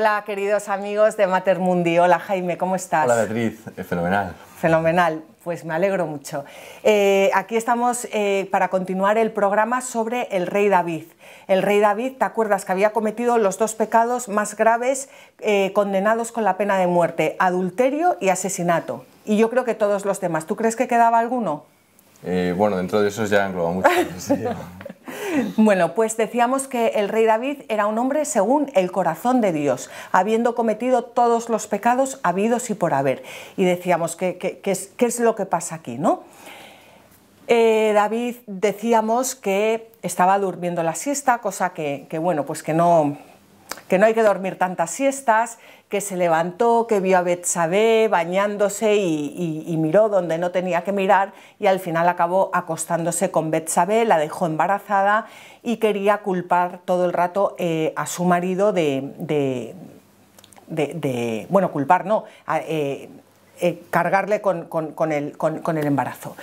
Hola, queridos amigos de Mater Mundi. Hola, Jaime, ¿cómo estás? Hola, Beatriz. Eh, fenomenal. Fenomenal. Pues me alegro mucho. Eh, aquí estamos eh, para continuar el programa sobre el rey David. El rey David, ¿te acuerdas que había cometido los dos pecados más graves condenados con la pena de muerte? Adulterio y asesinato. Y yo creo que todos los demás. ¿Tú crees que quedaba alguno? bueno, dentro de esos ya engloba mucho. Bueno, pues decíamos que el rey David era un hombre según el corazón de Dios, habiendo cometido todos los pecados habidos y por haber. Y decíamos que, qué es lo que pasa aquí, ¿no? Eh, David decíamos que estaba durmiendo la siesta, cosa que bueno, pues que no, que no hay que dormir tantas siestas, que se levantó, que vio a Betsabé bañándose y, miró donde no tenía que mirar y al final acabó acostándose con Betsabé, la dejó embarazada y quería culpar todo el rato eh, a su marido de, de, de, bueno, culpar no, eh, eh, cargarle con, el, embarazo.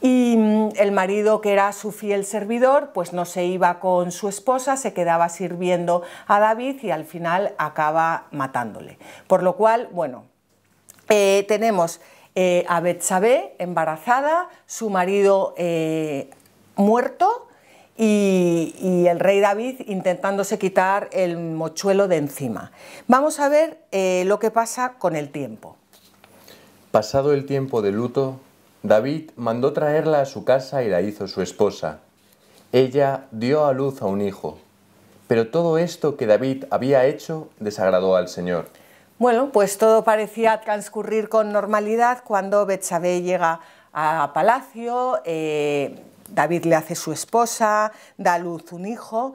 Y mm, el marido, que era su fiel servidor, pues no se iba con su esposa, se quedaba sirviendo a David y al final acaba matándole. Por lo cual, bueno, eh, tenemos eh, a Betsabé embarazada, su marido muerto, y, el rey David intentándose quitar el mochuelo de encima. Vamos a ver lo que pasa con el tiempo. Pasado el tiempo de luto, David mandó traerla a su casa y la hizo su esposa. Ella dio a luz a un hijo. Pero todo esto que David había hecho desagradó al Señor. Bueno, pues todo parecía transcurrir con normalidad cuando Betsabé llega a palacio, eh, David le hace su esposa, da a luz un hijo,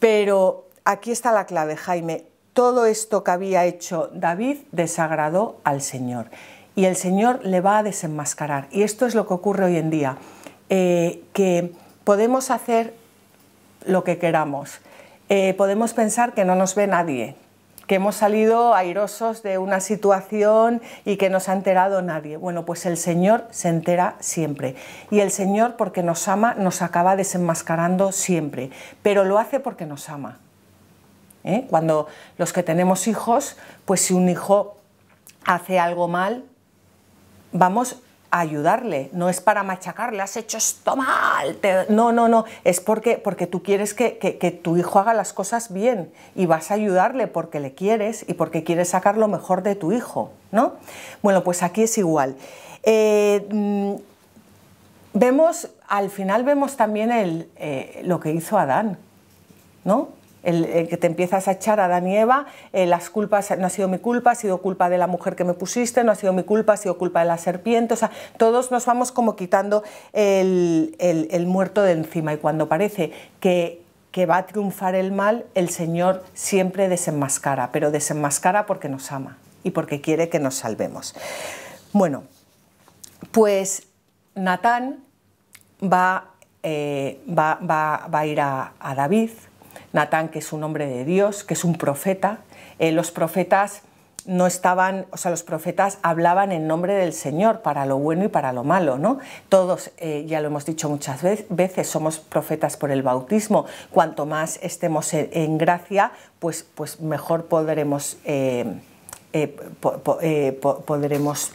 pero aquí está la clave, Jaime todo esto que había hecho David desagradó al Señor. Y el Señor le va a desenmascarar. Y esto es lo que ocurre hoy en día, eh, que podemos hacer lo que queramos. Eh, podemos pensar que no nos ve nadie, que hemos salido airosos de una situación y que nos ha enterado nadie. Bueno, pues el Señor se entera siempre. Y el Señor, porque nos ama, nos acaba desenmascarando siempre. Pero lo hace porque nos ama. ¿eh? Cuando los que tenemos hijos, pues si un hijo hace algo mal, vamos a ayudarle, no es para machacarle, has hecho esto mal, no, no, no, es porque, porque tú quieres que, tu hijo haga las cosas bien y vas a ayudarle porque le quieres y porque quieres sacar lo mejor de tu hijo, ¿no? Bueno, pues aquí es igual. Eh, mm, vemos, al final vemos también eh, lo que hizo Adán, ¿no? El, eh, que te empiezas a echar a Daniela eh, las culpas, no ha sido mi culpa, ha sido culpa de la mujer que me pusiste, no ha sido mi culpa, ha sido culpa de la serpiente, o sea, todos nos vamos como quitando el, muerto de encima y cuando parece que, que va a triunfar el mal, el Señor siempre desenmascara, pero desenmascara porque nos ama y porque quiere que nos salvemos. Bueno, pues Natán va, eh, va, a ir a David, Natán, que es un hombre de Dios, que es un profeta. Eh, los profetas no estaban, o sea, los profetas hablaban en nombre del Señor para lo bueno y para lo malo, ¿no? Todos, eh, ya lo hemos dicho muchas veces, somos profetas por el bautismo. Cuanto más estemos en, gracia, pues, pues mejor podremos, eh, podremos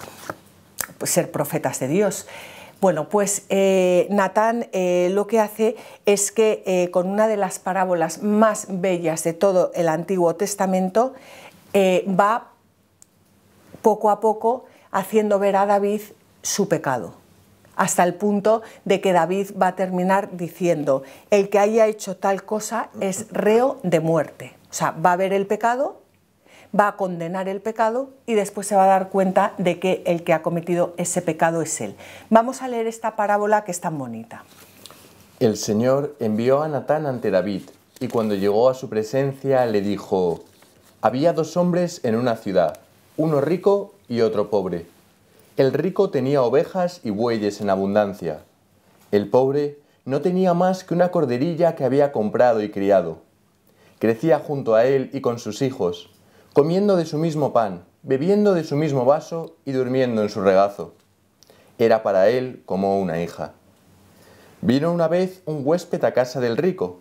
ser profetas de Dios. Bueno, pues eh, Natán eh, lo que hace es que eh, con una de las parábolas más bellas de todo el Antiguo Testamento va poco a poco haciendo ver a David su pecado, hasta el punto de que David va a terminar diciendo, el que haya hecho tal cosa es reo de muerte. O sea, va a ver el pecado, va a condenar el pecado y después se va a dar cuenta de que el que ha cometido ese pecado es él. Vamos a leer esta parábola que es tan bonita. El Señor envió a Natán ante David y cuando llegó a su presencia le dijo, había dos hombres en una ciudad, uno rico y otro pobre. El rico tenía ovejas y bueyes en abundancia. El pobre no tenía más que una corderilla que había comprado y criado. Crecía junto a él y con sus hijos comiendo de su mismo pan, bebiendo de su mismo vaso y durmiendo en su regazo. Era para él como una hija. Vino una vez un huésped a casa del rico,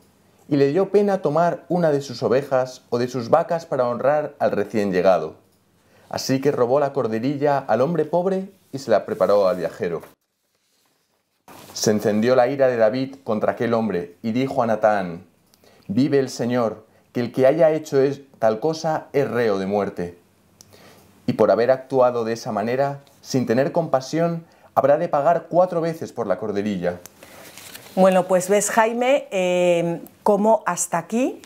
y le dio pena tomar una de sus ovejas o de sus vacas para honrar al recién llegado. Así que robó la corderilla al hombre pobre y se la preparó al viajero. Se encendió la ira de David contra aquel hombre y dijo a Natán, Vive el Señor, que el que haya hecho esto tal cosa es reo de muerte. Y por haber actuado de esa manera, sin tener compasión, habrá de pagar cuatro veces por la corderilla. Bueno, pues ves, Jaime, eh, cómo hasta aquí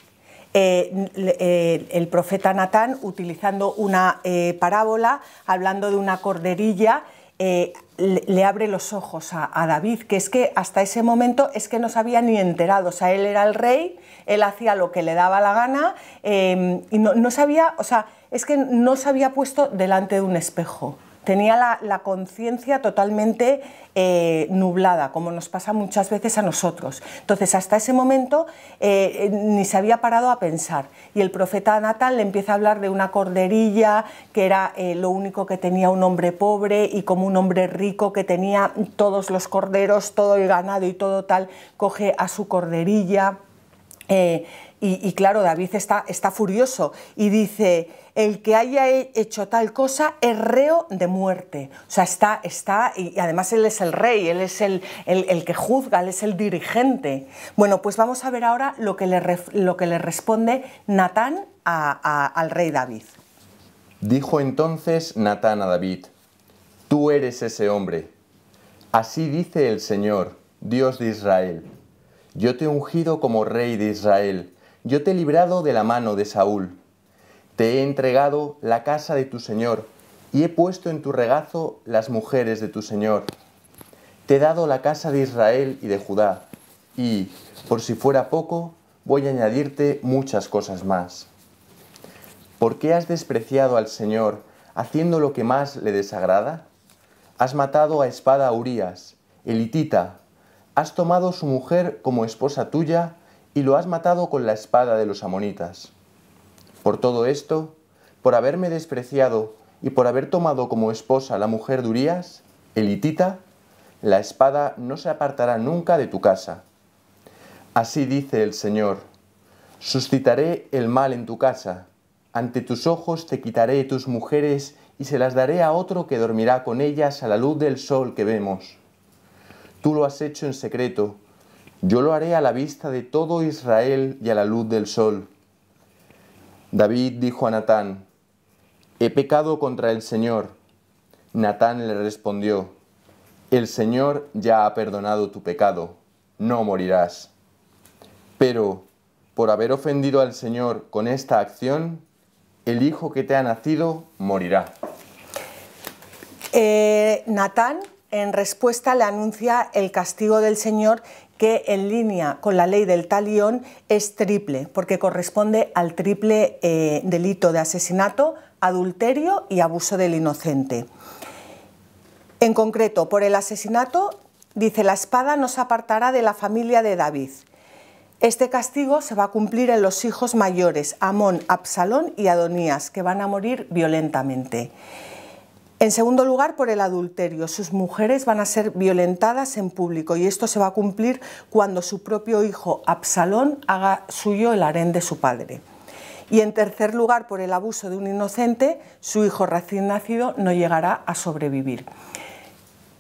eh, eh, el profeta Natán, utilizando una parábola, hablando de una corderilla, eh, le, abre los ojos a, David, que es que hasta ese momento es que no se había ni enterado, o sea, él era el rey, él hacía lo que le daba la gana eh, y no, no sabía, o sea, es que no se había puesto delante de un espejo tenía la, conciencia totalmente eh, nublada, como nos pasa muchas veces a nosotros. Entonces, hasta ese momento eh, ni se había parado a pensar. Y el profeta Natal le empieza a hablar de una corderilla, que era eh, lo único que tenía un hombre pobre, y como un hombre rico que tenía todos los corderos, todo el ganado y todo tal, coge a su corderilla. Y, claro, David está, está furioso y dice, el que haya hecho tal cosa es reo de muerte. O sea, está, está, y además él es el rey, él es el, el, que juzga, él es el dirigente. Bueno, pues vamos a ver ahora lo que le, responde Natán al rey David. Dijo entonces Natán a David, tú eres ese hombre. Así dice el Señor, Dios de Israel. Yo te he ungido como rey de Israel, yo te he librado de la mano de Saúl te he entregado la casa de tu Señor, y he puesto en tu regazo las mujeres de tu Señor. Te he dado la casa de Israel y de Judá, y, por si fuera poco, voy a añadirte muchas cosas más. ¿Por qué has despreciado al Señor, haciendo lo que más le desagrada? Has matado a espada a Urías, elitita, has tomado su mujer como esposa tuya, y lo has matado con la espada de los amonitas. Por todo esto, por haberme despreciado y por haber tomado como esposa la mujer de Elitita, la espada no se apartará nunca de tu casa. Así dice el Señor, suscitaré el mal en tu casa, ante tus ojos te quitaré tus mujeres y se las daré a otro que dormirá con ellas a la luz del sol que vemos. Tú lo has hecho en secreto, yo lo haré a la vista de todo Israel y a la luz del sol. David dijo a Natán, He pecado contra el Señor. Natán le respondió, El Señor ya ha perdonado tu pecado, no morirás. Pero, por haber ofendido al Señor con esta acción, el hijo que te ha nacido morirá. Eh, Natán en respuesta le anuncia el castigo del Señor que en línea con la ley del talión es triple, porque corresponde al triple eh, delito de asesinato, adulterio y abuso del inocente. En concreto, por el asesinato, dice, la espada nos apartará de la familia de David. Este castigo se va a cumplir en los hijos mayores, Amón, Absalón y Adonías, que van a morir violentamente. En segundo lugar, por el adulterio. Sus mujeres van a ser violentadas en público y esto se va a cumplir cuando su propio hijo Absalón haga suyo el harén de su padre. Y en tercer lugar, por el abuso de un inocente, su hijo recién nacido no llegará a sobrevivir.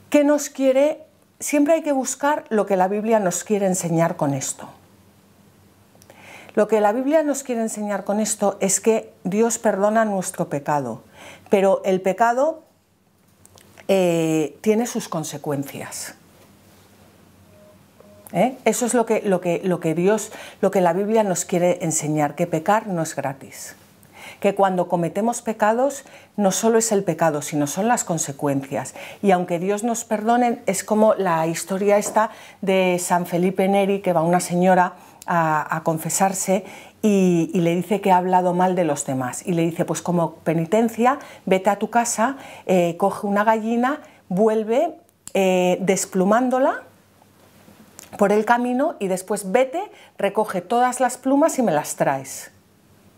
¿Qué nos quiere? Siempre hay que buscar lo que la Biblia nos quiere enseñar con esto. Lo que la Biblia nos quiere enseñar con esto es que Dios perdona nuestro pecado, pero el pecado eh, tiene sus consecuencias. ¿Eh? Eso es lo que, lo, lo que Dios, lo que la Biblia nos quiere enseñar, que pecar no es gratis. Que cuando cometemos pecados no solo es el pecado, sino son las consecuencias. Y aunque Dios nos perdone, es como la historia esta de San Felipe Neri, que va una señora a confesarse y, le dice que ha hablado mal de los demás. Y le dice, pues como penitencia, vete a tu casa, eh, coge una gallina, vuelve eh, desplumándola por el camino y después vete, recoge todas las plumas y me las traes.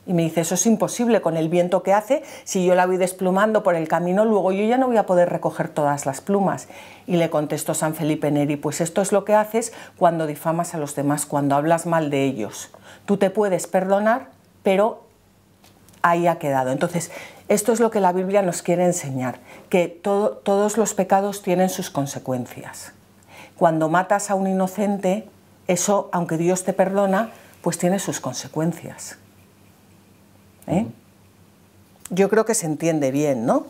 Y me dice, eso es imposible con el viento que hace, si yo la voy desplumando por el camino, luego yo ya no voy a poder recoger todas las plumas. Y le contestó San Felipe Neri, pues esto es lo que haces cuando difamas a los demás, cuando hablas mal de ellos. Tú te puedes perdonar, pero ahí ha quedado. Entonces, esto es lo que la Biblia nos quiere enseñar, que todos los pecados tienen sus consecuencias. Cuando matas a un inocente, eso, aunque Dios te perdona, pues tiene sus consecuencias. ¿eh? Yo creo que se entiende bien, ¿no?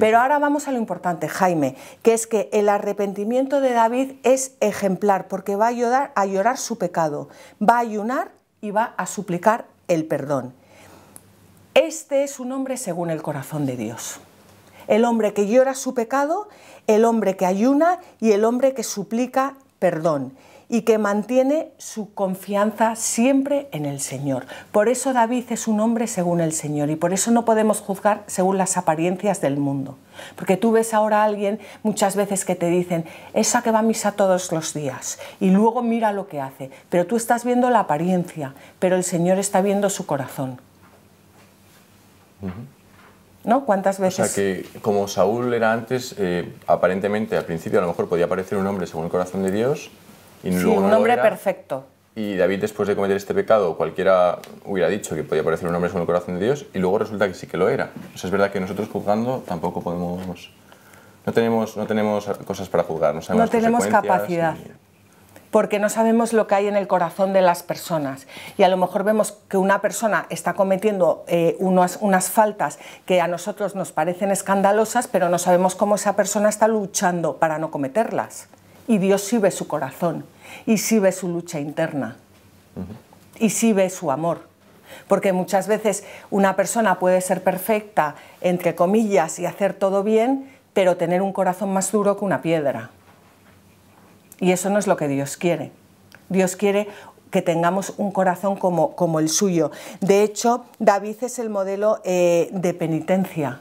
Pero ahora vamos a lo importante, Jaime, que es que el arrepentimiento de David es ejemplar, porque va a ayudar a llorar su pecado, va a ayunar y va a suplicar el perdón. Este es un hombre según el corazón de Dios. El hombre que llora su pecado, el hombre que ayuna y el hombre que suplica perdón y que mantiene su confianza siempre en el Señor. Por eso David es un hombre según el Señor y por eso no podemos juzgar según las apariencias del mundo. Porque tú ves ahora a alguien muchas veces que te dicen, esa que va a misa todos los días y luego mira lo que hace, pero tú estás viendo la apariencia, pero el Señor está viendo su corazón. ¿No? ¿Cuántas veces? O sea que como Saúl era antes, eh, aparentemente al principio a lo mejor podía parecer un hombre según el corazón de Dios, un nombre perfecto. Y David, después de cometer este pecado, cualquiera hubiera dicho que podía parecer un hombre con el corazón de Dios, y luego resulta que sí que lo era. O es verdad que nosotros juzgando tampoco podemos. No tenemos, no tenemos cosas para juzgar, no sabemos No tenemos capacidad. Porque no sabemos lo que hay en el corazón de las personas. Y a lo mejor vemos que una persona está cometiendo eh, unas faltas que a nosotros nos parecen escandalosas, pero no sabemos cómo esa persona está luchando para no cometerlas. Y Dios sí ve su corazón, y sí ve su lucha interna, y sí ve su amor. Porque muchas veces una persona puede ser perfecta, entre comillas, y hacer todo bien, pero tener un corazón más duro que una piedra. Y eso no es lo que Dios quiere. Dios quiere que tengamos un corazón como, como el suyo. De hecho, David es el modelo eh, de penitencia.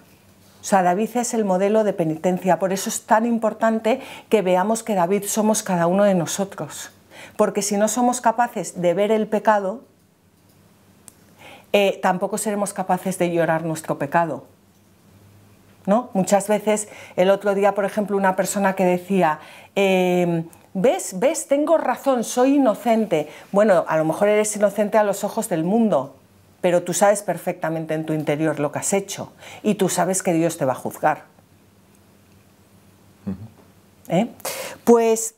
O sea, David es el modelo de penitencia, por eso es tan importante que veamos que David somos cada uno de nosotros, porque si no somos capaces de ver el pecado, eh, tampoco seremos capaces de llorar nuestro pecado. ¿No? Muchas veces, el otro día, por ejemplo, una persona que decía, em, ves, ves, tengo razón, soy inocente. Bueno, a lo mejor eres inocente a los ojos del mundo, pero tú sabes perfectamente en tu interior lo que has hecho y tú sabes que Dios te va a juzgar. ¿Eh? Pues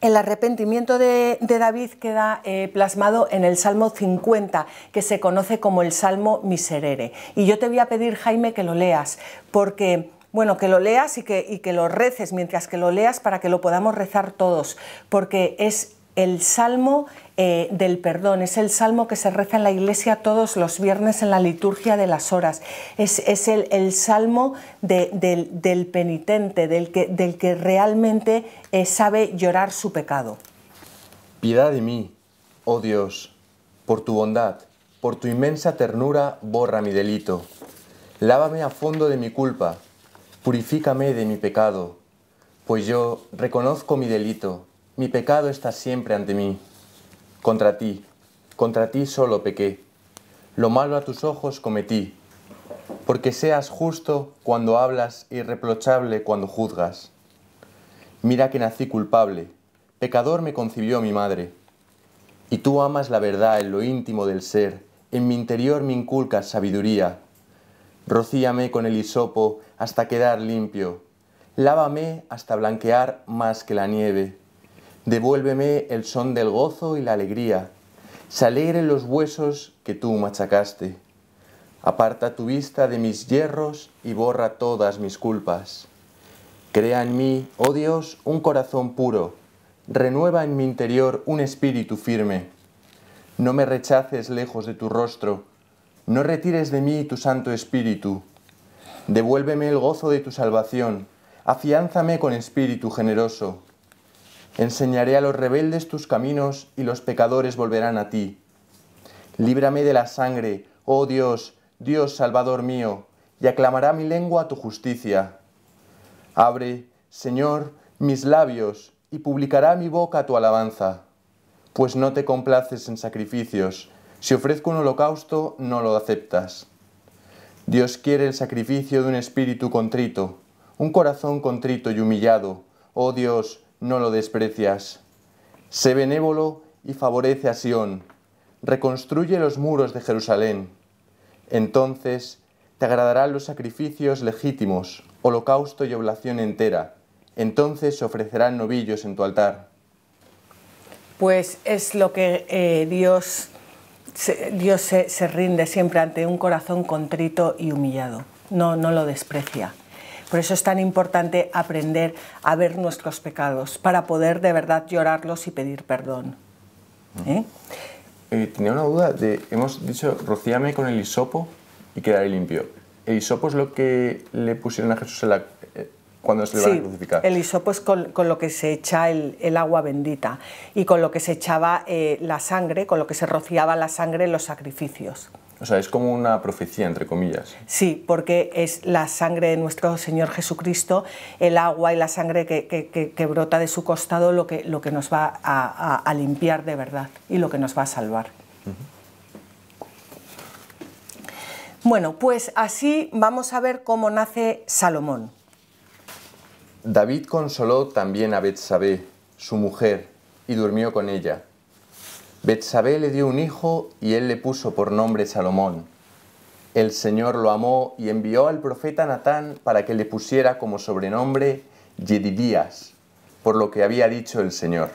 el arrepentimiento de, David queda eh, plasmado en el Salmo 50, que se conoce como el Salmo Miserere. Y yo te voy a pedir, Jaime, que lo leas, porque bueno, que lo leas y que, y que, lo reces mientras que lo leas para que lo podamos rezar todos, porque es el salmo eh, del perdón, es el salmo que se reza en la iglesia todos los viernes en la liturgia de las horas, es, el, salmo del, penitente, del que, del que realmente eh, sabe llorar su pecado. Piedad de mí, oh Dios, por tu bondad, por tu inmensa ternura, borra mi delito. Lávame a fondo de mi culpa, purifícame de mi pecado, pues yo reconozco mi delito mi pecado está siempre ante mí. Contra ti, contra ti solo pequé. Lo malo a tus ojos cometí. Porque seas justo cuando hablas y reprochable cuando juzgas. Mira que nací culpable. Pecador me concibió mi madre. Y tú amas la verdad en lo íntimo del ser. En mi interior me inculcas sabiduría. Rocíame con el hisopo hasta quedar limpio. Lávame hasta blanquear más que la nieve Devuélveme el son del gozo y la alegría. Se alegren los huesos que tú machacaste. Aparta tu vista de mis hierros y borra todas mis culpas. Crea en mí, oh Dios, un corazón puro. Renueva en mi interior un espíritu firme. No me rechaces lejos de tu rostro. No retires de mí tu santo espíritu. Devuélveme el gozo de tu salvación. Afiánzame con espíritu generoso. Enseñaré a los rebeldes tus caminos y los pecadores volverán a ti. Líbrame de la sangre, oh Dios, Dios Salvador mío, y aclamará mi lengua a tu justicia. Abre, Señor, mis labios, y publicará mi boca tu alabanza. Pues no te complaces en sacrificios, si ofrezco un holocausto no lo aceptas. Dios quiere el sacrificio de un espíritu contrito, un corazón contrito y humillado. Oh Dios, no lo desprecias. Sé benévolo y favorece a Sión. Reconstruye los muros de Jerusalén. Entonces te agradarán los sacrificios legítimos, holocausto y oblación entera. Entonces se ofrecerán novillos en tu altar. Pues es lo que eh, Dios, se, se, rinde siempre ante un corazón contrito y humillado. No, no lo desprecia. Por eso es tan importante aprender a ver nuestros pecados, para poder de verdad llorarlos y pedir perdón. Mm. ¿Eh? Eh, tenía una duda, hemos dicho rocíame con el hisopo y quedaré limpio. ¿El hisopo es lo que le pusieron a Jesús eh, cuando se le a crucificar? El hisopo es con, lo que se echa el, el, agua bendita y con lo que se echaba la sangre, con lo que se rociaba la sangre en los sacrificios. O sea, es como una profecía, entre comillas. Sí, porque es la sangre de nuestro Señor Jesucristo, el agua y la sangre que, brota de su costado, lo que, lo que nos va a, limpiar de verdad y lo que nos va a salvar. Bueno, pues así vamos a ver cómo nace Salomón. David consoló también a Betsabé, su mujer, y durmió con ella Betsabé le dio un hijo y él le puso por nombre Salomón. El Señor lo amó y envió al profeta Natán para que le pusiera como sobrenombre Yedidías, por lo que había dicho el Señor.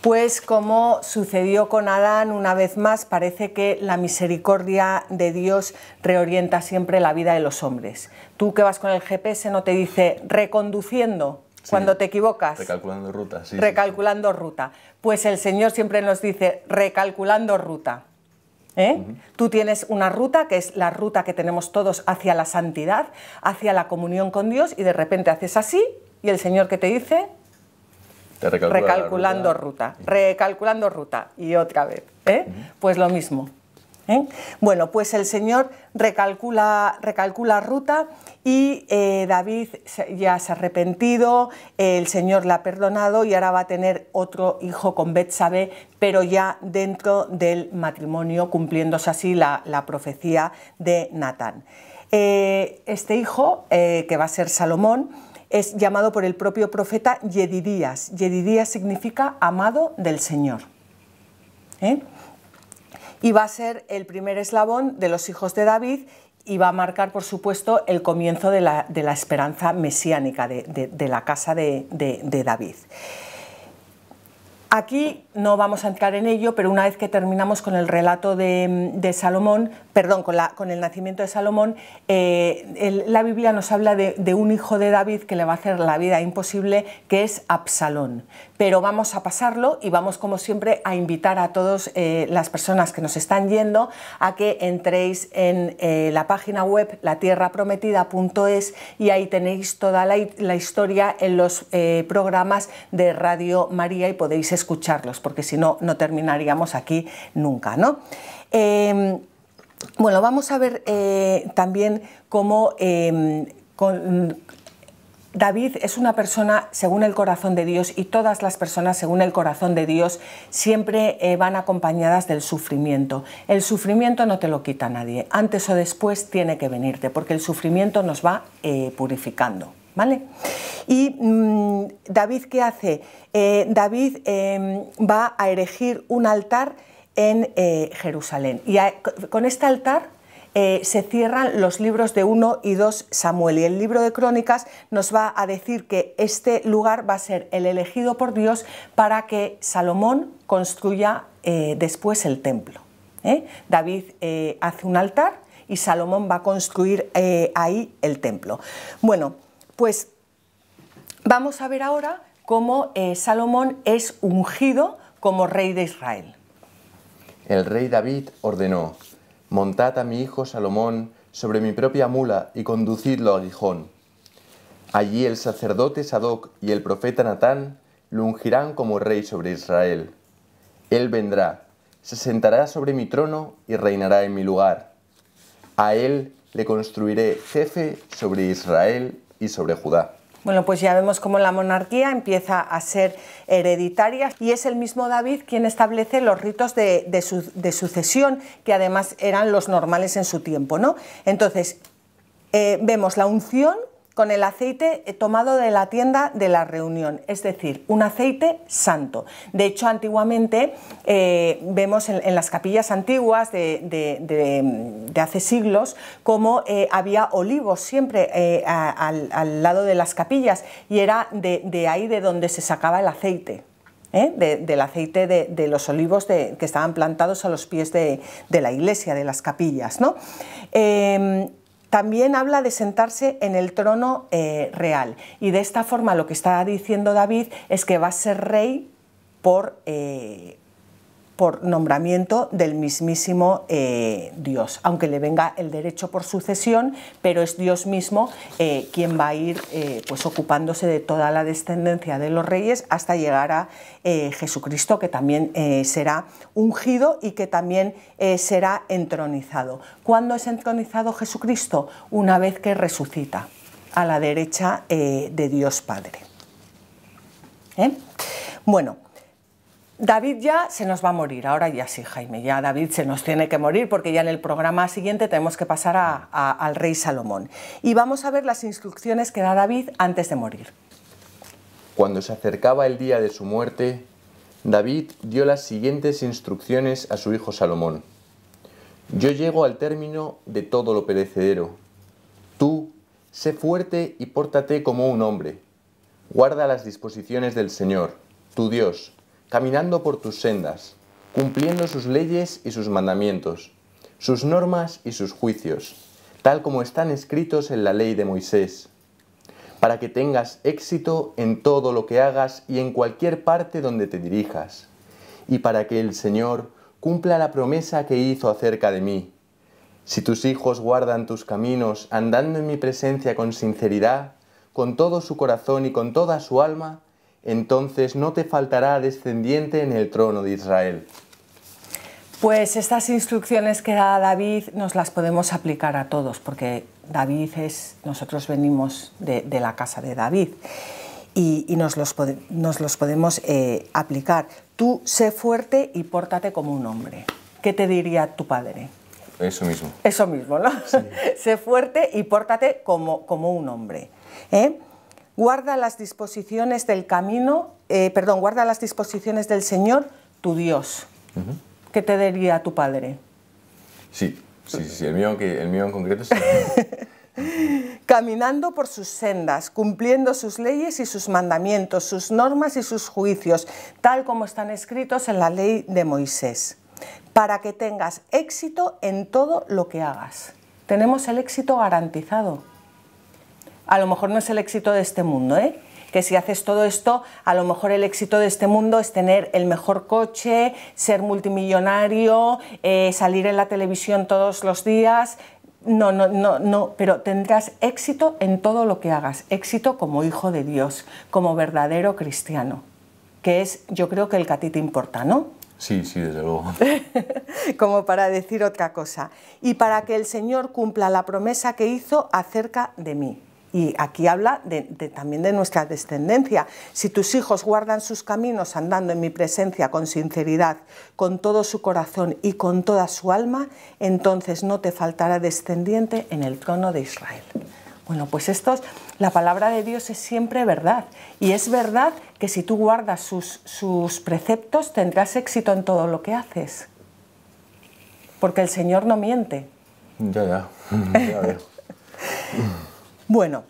Pues como sucedió con Adán, una vez más parece que la misericordia de Dios reorienta siempre la vida de los hombres. Tú que vas con el GPS no te dice reconduciendo, cuando te equivocas. Recalculando ruta, sí. Recalculando ruta. Pues el Señor siempre nos dice, recalculando ruta. ¿Eh? Tú tienes una ruta que es la ruta que tenemos todos hacia la santidad, hacia la comunión con Dios y de repente haces así y el Señor que te dice recalculando ruta. recalculando ruta y otra vez, ¿eh? pues lo mismo. ¿eh? Bueno, pues el Señor recalcula, recalcula ruta y eh, David ya se ha arrepentido, el Señor le ha perdonado y ahora va a tener otro hijo con Betsabe, pero ya dentro del matrimonio, cumpliéndose así la, profecía de Natán. Eh, este hijo, que va a ser Salomón, es llamado por el propio profeta Yedidías. Yedidías significa amado del Señor. ¿Eh? y va a ser el primer eslabón de los hijos de David y va a marcar, por supuesto, el comienzo de la, esperanza mesiánica de, la casa de David. Aquí no vamos a entrar en ello, pero una vez que terminamos con el relato de, Salomón, perdón, con, el nacimiento de Salomón, eh, la Biblia nos habla de, un hijo de David que le va a hacer la vida imposible, que es Absalón. Pero vamos a pasarlo y vamos, como siempre, a invitar a todas eh, las personas que nos están yendo a que entréis en eh, la página web latierraprometida.es y ahí tenéis toda la historia en los programas de Radio María y podéis escucharlos porque si no, no terminaríamos aquí nunca. ¿no? Em, bueno, vamos a ver eh, también cómo em, David es una persona según el corazón de Dios y todas las personas según el corazón de Dios siempre eh, van acompañadas del sufrimiento. El sufrimiento no te lo quita nadie, antes o después tiene que venirte porque el sufrimiento nos va eh, purificando. ¿Vale? Y mm, David, ¿qué hace? Eh, David eh, va a erigir un altar en eh, Jerusalén. Y con este altar se cierran los libros de 1 y 2 Samuel. Y el libro de Crónicas nos va a decir que este lugar va a ser el elegido por Dios para que Salomón construya después el templo. David hace un altar y Salomón va a construir ahí el templo. Bueno, pues vamos a ver ahora cómo eh, Salomón es ungido como rey de Israel. El rey David ordenó, montad a mi hijo Salomón sobre mi propia mula y conducidlo a Gijón. Allí el sacerdote Sadoc y el profeta Natán lo ungirán como rey sobre Israel. Él vendrá, se sentará sobre mi trono y reinará en mi lugar. A él le construiré jefe sobre Israel y sobre Judá. Bueno, pues ya vemos cómo la monarquía empieza a ser hereditaria y es el mismo David quien establece los ritos de, sucesión, que además eran los normales en su tiempo. ¿no? Entonces, eh, vemos la unción con el aceite eh, tomado de la tienda de la reunión, es decir, un aceite santo. De hecho, antiguamente eh, vemos en, las capillas antiguas de, hace siglos cómo eh, había olivos siempre al, lado de las capillas y era de ahí de donde se sacaba el aceite. del aceite de, los olivos que estaban plantados a los pies de, la iglesia, de las capillas. ¿no? Em, también habla de sentarse en el trono eh, real. Y de esta forma lo que está diciendo David es que va a ser rey por, eh, por nombramiento del mismísimo eh, Dios, aunque le venga el derecho por sucesión, pero es Dios mismo eh, quien va a ir eh, pues ocupándose de toda la descendencia de los reyes hasta llegar a Jesucristo, que también será ungido y que también será entronizado. ¿Cuándo es entronizado Jesucristo? Una vez que resucita a la derecha de Dios Padre. Bueno, David ya se nos va a morir, ahora ya sí, Jaime, ya David se nos tiene que morir porque ya en el programa siguiente tenemos que pasar al rey Salomón. Y vamos a ver las instrucciones que da David antes de morir. Cuando se acercaba el día de su muerte, David dio las siguientes instrucciones a su hijo Salomón. Yo llego al término de todo lo perecedero. Tú, sé fuerte y pórtate como un hombre. Guarda las disposiciones del Señor, tu Dios caminando por tus sendas, cumpliendo sus leyes y sus mandamientos, sus normas y sus juicios, tal como están escritos en la ley de Moisés, para que tengas éxito en todo lo que hagas y en cualquier parte donde te dirijas, y para que el Señor cumpla la promesa que hizo acerca de mí. Si tus hijos guardan tus caminos andando en mi presencia con sinceridad, con todo su corazón y con toda su alma, entonces no te faltará descendiente en el trono de Israel. Pues estas instrucciones que da David nos las podemos aplicar a todos, porque David es, nosotros venimos de, la casa de David y, nos, los podemos eh, aplicar. Tú sé fuerte y pórtate como un hombre. ¿Qué te diría tu padre? Eso mismo. Eso mismo, ¿no? sé fuerte y pórtate como, como un hombre. ¿eh? guarda las disposiciones del camino, eh, perdón, guarda las disposiciones del Señor, tu Dios. que te diría tu padre? Sí, sí, sí, el mío, el mío en concreto Caminando por sus sendas, cumpliendo sus leyes y sus mandamientos, sus normas y sus juicios, tal como están escritos en la ley de Moisés, para que tengas éxito en todo lo que hagas. Tenemos el éxito garantizado a lo mejor no es el éxito de este mundo, ¿eh? que si haces todo esto, a lo mejor el éxito de este mundo es tener el mejor coche, ser multimillonario, eh, salir en la televisión todos los días. No, no, no, no, pero tendrás éxito en todo lo que hagas, éxito como hijo de Dios, como verdadero cristiano, que es yo creo que el que a ti te importa, ¿no? Sí, sí, desde luego. como para decir otra cosa. Y para que el Señor cumpla la promesa que hizo acerca de mí. Y aquí habla también de nuestra descendencia. Si tus hijos guardan sus caminos andando en mi presencia con sinceridad, con todo su corazón y con toda su alma, entonces no te faltará descendiente en el trono de Israel. Bueno, pues esto, la palabra de Dios es siempre verdad. Y es verdad que si tú guardas sus, preceptos tendrás éxito en todo lo que haces. Porque el Señor no miente. Ya, ya. ya Bueno,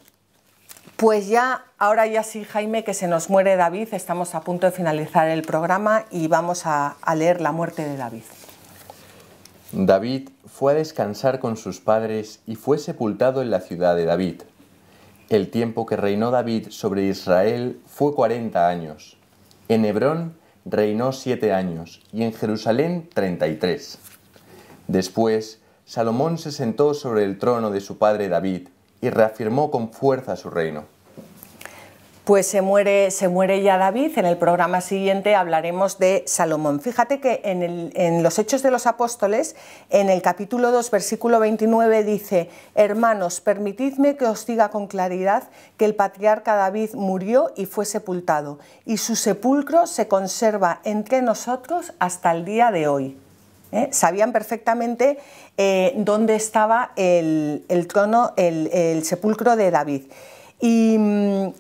pues ya, ahora ya sí, Jaime, que se nos muere David, estamos a punto de finalizar el programa y vamos a, leer la muerte de David. David fue a descansar con sus padres y fue sepultado en la ciudad de David. El tiempo que reinó David sobre Israel fue 40 años. En Hebrón reinó siete años y en Jerusalén 33. Después, Salomón se sentó sobre el trono de su padre David y reafirmó con fuerza su reino. Pues se muere, se muere ya David. En el programa siguiente hablaremos de Salomón. Fíjate que en, en, los Hechos de los Apóstoles, en el capítulo 2, versículo 29, dice, Hermanos, permitidme que os diga con claridad que el patriarca David murió y fue sepultado, y su sepulcro se conserva entre nosotros hasta el día de hoy. ¿eh? Sabían perfectamente eh, dónde estaba el, trono, el, sepulcro de David. Y mm,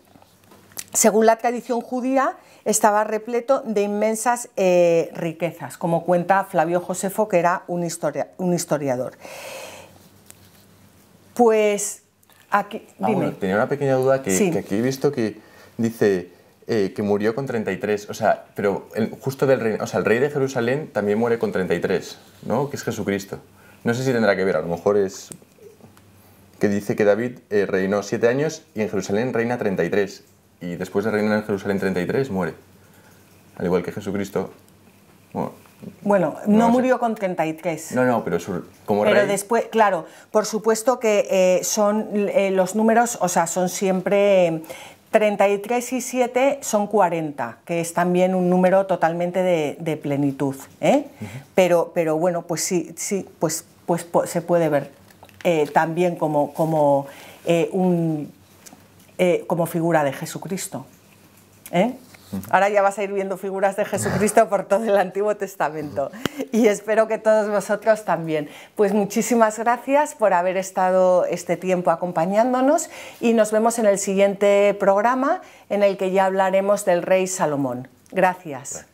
según la tradición judía, estaba repleto de inmensas eh, riquezas, como cuenta Flavio Josefo, que era un, historiador. Pues aquí, ah, tenía una pequeña duda que, que aquí he visto que dice eh, que murió con 33, o sea, pero el, justo del rey, o sea, el rey de Jerusalén también muere con 33, ¿no? Que es Jesucristo. No sé si tendrá que ver, a lo mejor es que dice que David eh, reinó 7 años y en Jerusalén reina 33, y después de reinar en Jerusalén 33 muere, al igual que Jesucristo. Bueno, no, murió con 33. No, no, pero como como Pero después, claro, por supuesto que eh, son los números, o sea, son siempre 33 y 7 son 40, que es también un número totalmente de, plenitud. ¿eh? pero, pero bueno, pues sí, pues, pues, se puede ver eh, también como, como, eh, un, eh, como figura de Jesucristo. ¿Eh? Ahora ya vas a ir viendo figuras de Jesucristo por todo el Antiguo Testamento y espero que todos vosotros también. Pues muchísimas gracias por haber estado este tiempo acompañándonos y nos vemos en el siguiente programa en el que ya hablaremos del rey Salomón. Gracias.